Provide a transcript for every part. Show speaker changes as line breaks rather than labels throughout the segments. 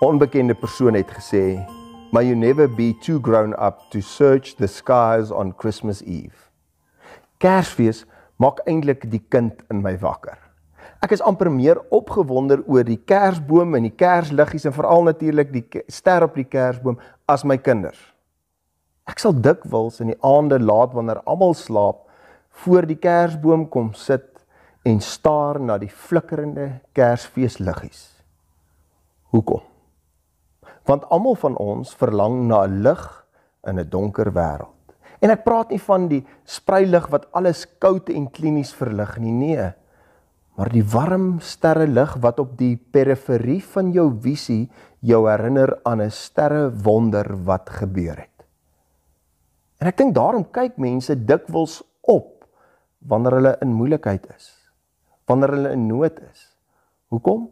onbekende persoon het gesê, "May you never be too grown up to search the skies on Christmas Eve." Kersfees maak eintlik die kind in my wakker. Ek is amper meer opgewonde oor die kersboom en die kersliggies en veral natuurlik die ster op die kersboom as my kinders. Ek sal dikwels in die aande laat wanneer almal slaap, voor die kersboom kom sit en staar na die flikkerende kersfeesliggies. Hoekom? Want almal van ons verlang na 'n lig in 'n donker wêreld. En ek praat nie van die spreilig wat alles koud en klinies verlig nie, nee, maar die warm sterrelig wat op die periferie van jou visie jou herinner aan 'n sterrewonder wat gebeur het. En ek dink daarom kyk mense dikwels op wanneer hulle in moeilikheid is, wanneer hulle in nood is. Hoekom?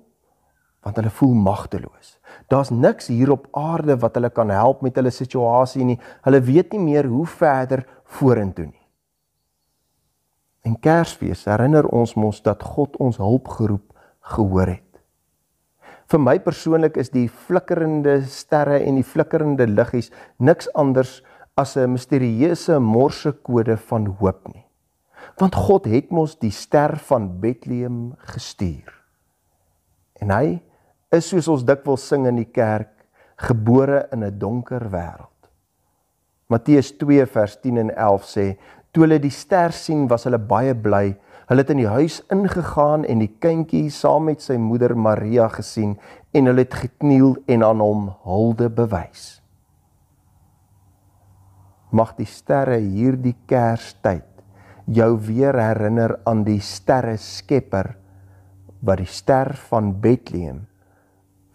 want hulle voel magteloos. Daar's niks hier op aarde wat hulle kan help met hulle situasie nie. Hulle weet nie meer hoe verder vorentoe nie. En Kersfees herinner ons mos dat God ons hulpgeroep gehoor het. Vir my persoonlik is die flikkerende sterre en die flikkerende liggies niks anders as 'n misterieuse morsekode van hoop nie. Want God het mos die ster van Bethlehem gestuur. En hy is soos ons dikwels sing in die kerk, gebore in 'n donker wêreld. Matteus 2 vers 10 en 11 sê: "Toe hulle die ster sien, was hulle baie bly. Hulle het in die huis ingegaan en die kindjie saam met sy moeder Maria gesien en hulle het gekniel en aan hom hulde bewys." Mag die sterre hierdie Kerstyd jou weer herinner aan die sterre Skepper wat die ster van Bethlehem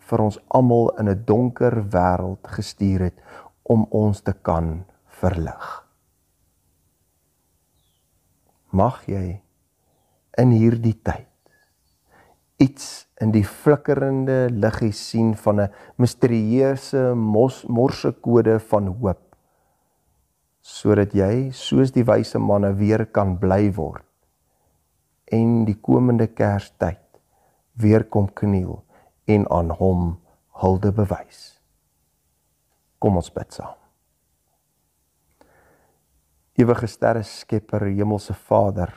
vir ons almal in 'n donker wêreld gestuur het om ons te kan verlig. Mag jy in hierdie tyd iets in die flikkerende liggie sien van 'n misterieuse morse kode van hoop sodat jy soos die wyse manne weer kan bly word en die komende kerstyd weer kom kniel en aan hom hulde bewys. Kom ons bid saam. Ewige sterre skepper, hemelse Vader,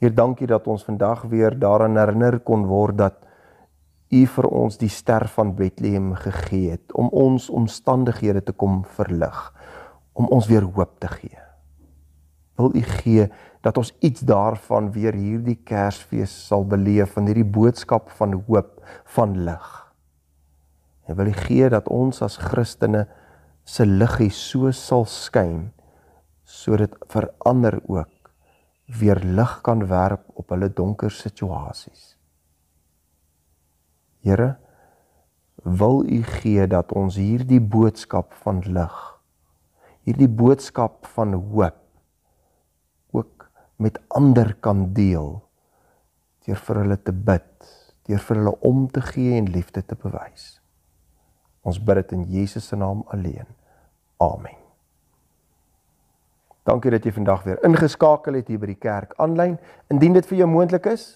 hier dankie dat ons vandag weer daaraan herinner kon word dat U vir ons die ster van Bethlehem gegee het om ons omstandighede te kom verlig, om ons weer hoop te gee wil U gee dat ons iets daarvan weer hierdie Kersfees sal beleef van hierdie boodskap van hoop, van lig. En wil U gee dat ons as Christene se liggie so sal skyn sodat verander ook weer lig kan werp op hulle donker situasies. Here, wil U gee dat ons hierdie boodskap van lig, hierdie boodskap van hoop met ander kan deel deur vir hulle te bid, deur vir hulle om te gee en liefde te bewys. Ons bid dit in Jesus se naam alleen. Amen. Dankie dat jy vandag weer ingeskakel het hier by die kerk aanlyn. Indien dit vir jou moontlik is,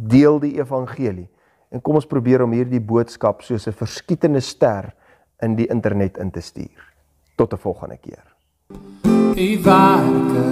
deel die evangelie en kom ons probeer om hierdie boodskap soos 'n verskietende ster in die internet in te stuur. Tot 'n volgende keer. Die waarheid